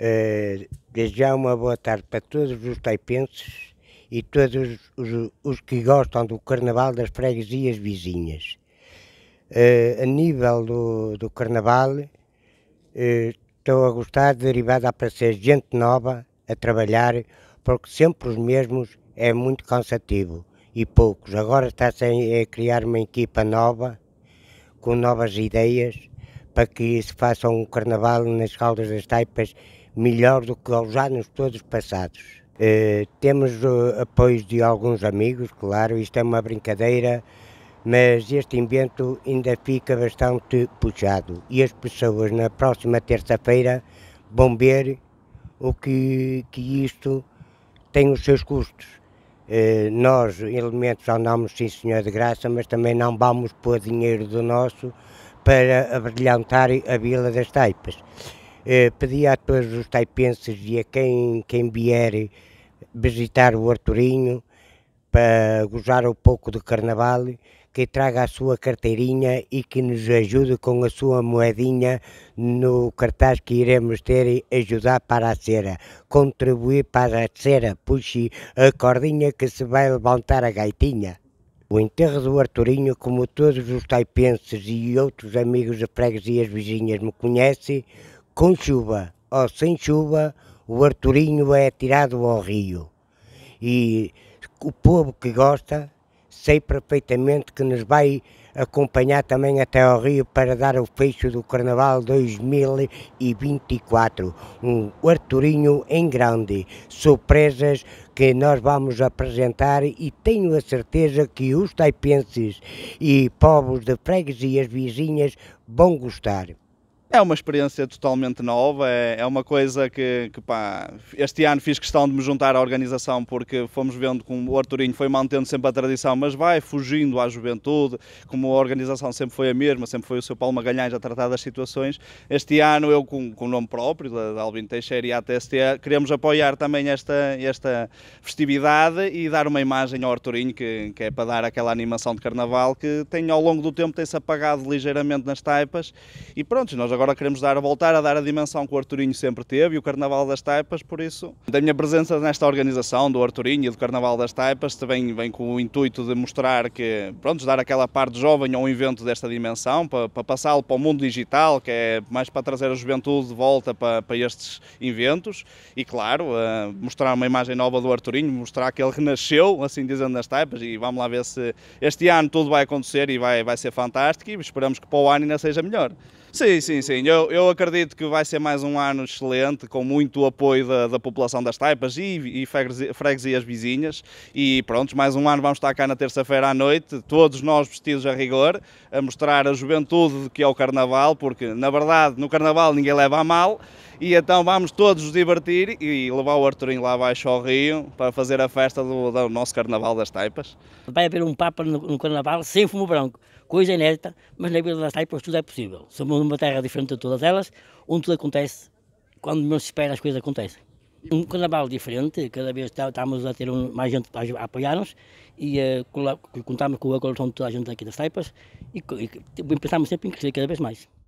desde eh, já uma boa tarde para todos os taipenses e todos os, os que gostam do Carnaval das freguesias vizinhas. Uh, a nível do, do Carnaval, uh, estou a gostar de derivado para aparecer gente nova a trabalhar, porque sempre os mesmos é muito cansativo e poucos. Agora está-se a criar uma equipa nova, com novas ideias, para que se faça um Carnaval nas Caldas das Taipas melhor do que aos anos todos passados. Uh, temos uh, apoios de alguns amigos, claro, isto é uma brincadeira, mas este invento ainda fica bastante puxado e as pessoas na próxima terça-feira vão ver o que, que isto tem os seus custos. Uh, nós, elementos, andamos sim senhor de graça, mas também não vamos pôr dinheiro do nosso para abrilhantar a Vila das Taipas. Eh, pedi a todos os taipenses e a quem, quem vier visitar o Arturinho para gozar um pouco do carnaval, que traga a sua carteirinha e que nos ajude com a sua moedinha no cartaz que iremos ter ajudar para a cera, contribuir para a cera, puxe a cordinha que se vai levantar a gaitinha. O enterro do Arturinho, como todos os taipenses e outros amigos de freguesias vizinhas me conhecem, com chuva ou sem chuva, o Arturinho é tirado ao rio. E o povo que gosta, sei perfeitamente que nos vai acompanhar também até ao Rio para dar o fecho do Carnaval 2024. Um Arturinho em grande, surpresas que nós vamos apresentar e tenho a certeza que os taipenses e povos de freguesias vizinhas vão gostar. É uma experiência totalmente nova, é, é uma coisa que, que pá, este ano fiz questão de me juntar à organização porque fomos vendo como o Arturinho foi mantendo sempre a tradição, mas vai fugindo à juventude, como a organização sempre foi a mesma, sempre foi o seu Paulo Magalhães a tratar das situações. Este ano eu, com, com o nome próprio, da, da Alvin Teixeira e a ATST, queremos apoiar também esta, esta festividade e dar uma imagem ao Arturinho, que, que é para dar aquela animação de carnaval que tem ao longo do tempo tem-se apagado ligeiramente nas taipas e pronto, nós agora agora queremos dar, voltar a dar a dimensão que o Arturinho sempre teve e o Carnaval das Taipas, por isso, da minha presença nesta organização do Arturinho e do Carnaval das Taipas, também vem com o intuito de mostrar que, pronto, dar aquela parte jovem a um evento desta dimensão, para, para passá-lo para o mundo digital, que é mais para trazer a juventude de volta para, para estes eventos e, claro, eh, mostrar uma imagem nova do Arturinho, mostrar que ele renasceu, assim dizendo, nas Taipas e vamos lá ver se este ano tudo vai acontecer e vai, vai ser fantástico e esperamos que para o ano ainda seja melhor. Sim, sim, sim. Eu, eu acredito que vai ser mais um ano excelente, com muito apoio da, da população das taipas e, e freguesias vizinhas. E pronto, mais um ano vamos estar cá na terça-feira à noite, todos nós vestidos a rigor, a mostrar a juventude que é o Carnaval, porque na verdade no Carnaval ninguém leva a mal. E então vamos todos nos divertir e levar o Arturinho lá abaixo ao Rio para fazer a festa do, do nosso Carnaval das Taipas. Vai haver um Papa no, no Carnaval sem fumo branco coisa inédita, mas na vida das Saipa tudo é possível. Somos uma terra diferente de todas elas, onde tudo acontece, quando menos se espera as coisas acontecem. Um carnaval diferente, cada vez estamos a ter um, mais gente a apoiar-nos e uh, contamos com a colaboração de toda a gente aqui das Taipas e, e tipo, pensamos sempre em crescer cada vez mais.